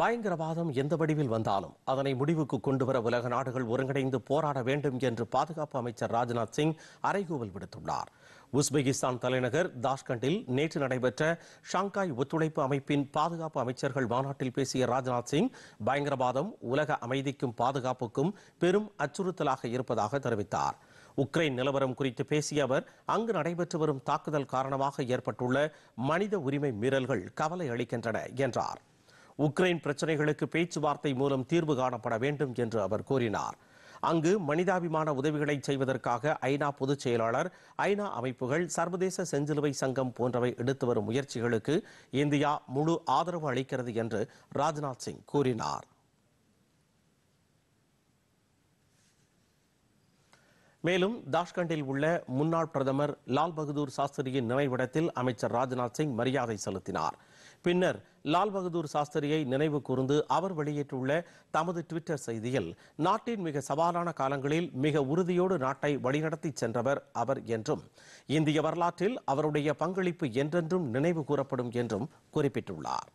பயங்கரவாதம் எந்த வடிவில் வந்தாலும் அதனை முடிவுக்கு கொண்டுவர உலக நாடுகள் ஒருங்கிணைந்து போராட வேண்டும் என்று பாதுகாப்பு அமைச்சர் ராஜ்நாத் சிங் அறைகூவல் விடுத்துள்ளார் உஸ்பெகிஸ்தான் தலைநகர் தாஷ்கண்டில் நேற்று நடைபெற்ற ஷாங்காய் ஒத்துழைப்பு அமைப்பின் பாதுகாப்பு அமைச்சர்கள் மாநாட்டில் பேசிய ராஜ்நாத் சிங் பயங்கரவாதம் உலக அமைதிக்கும் பாதுகாப்புக்கும் பெரும் அச்சுறுத்தலாக இருப்பதாக தெரிவித்தார் உக்ரைன் நிலவரம் குறித்து பேசிய அவர் அங்கு நடைபெற்று வரும் தாக்குதல் காரணமாக ஏற்பட்டுள்ள மனித உரிமை மீறல்கள் கவலை அளிக்கின்றன என்றார் உக்ரைன் பிரச்சனைகளுக்கு பேச்சுவார்த்தை மூலம் தீர்வு காணப்பட வேண்டும் என்று அவர் கூறினார் அங்கு மனிதாபிமான உதவிகளை செய்வதற்காக ஐநா பொதுச் செயலாளர் ஐநா அமைப்புகள் சர்வதேச செஞ்சிலுவை சங்கம் போன்றவை எடுத்து வரும் முயற்சிகளுக்கு இந்தியா முழு ஆதரவு அளிக்கிறது என்று ராஜ்நாத் சிங் கூறினார் மேலும் தாஷ்கண்டில் உள்ள முன்னாள் பிரதமர் லால் பகதூர் சாஸ்திரியின் நினைவிடத்தில் அமைச்சர் ராஜ்நாத் சிங் மரியாதை செலுத்தினார் பின்னர் லால் பகதூர் சாஸ்திரியை நினைவு கூர்ந்து அவர் வெளியிட்டுள்ள தமது டுவிட்டர் செய்தியில் நாட்டின் மிக சவாலான காலங்களில் மிக உறுதியோடு நாட்டை வழிநடத்தி சென்றவர் அவர் என்றும் இந்திய வரலாற்றில் அவருடைய பங்களிப்பு என்றென்றும் நினைவு கூறப்படும் என்றும் குறிப்பிட்டுள்ளார்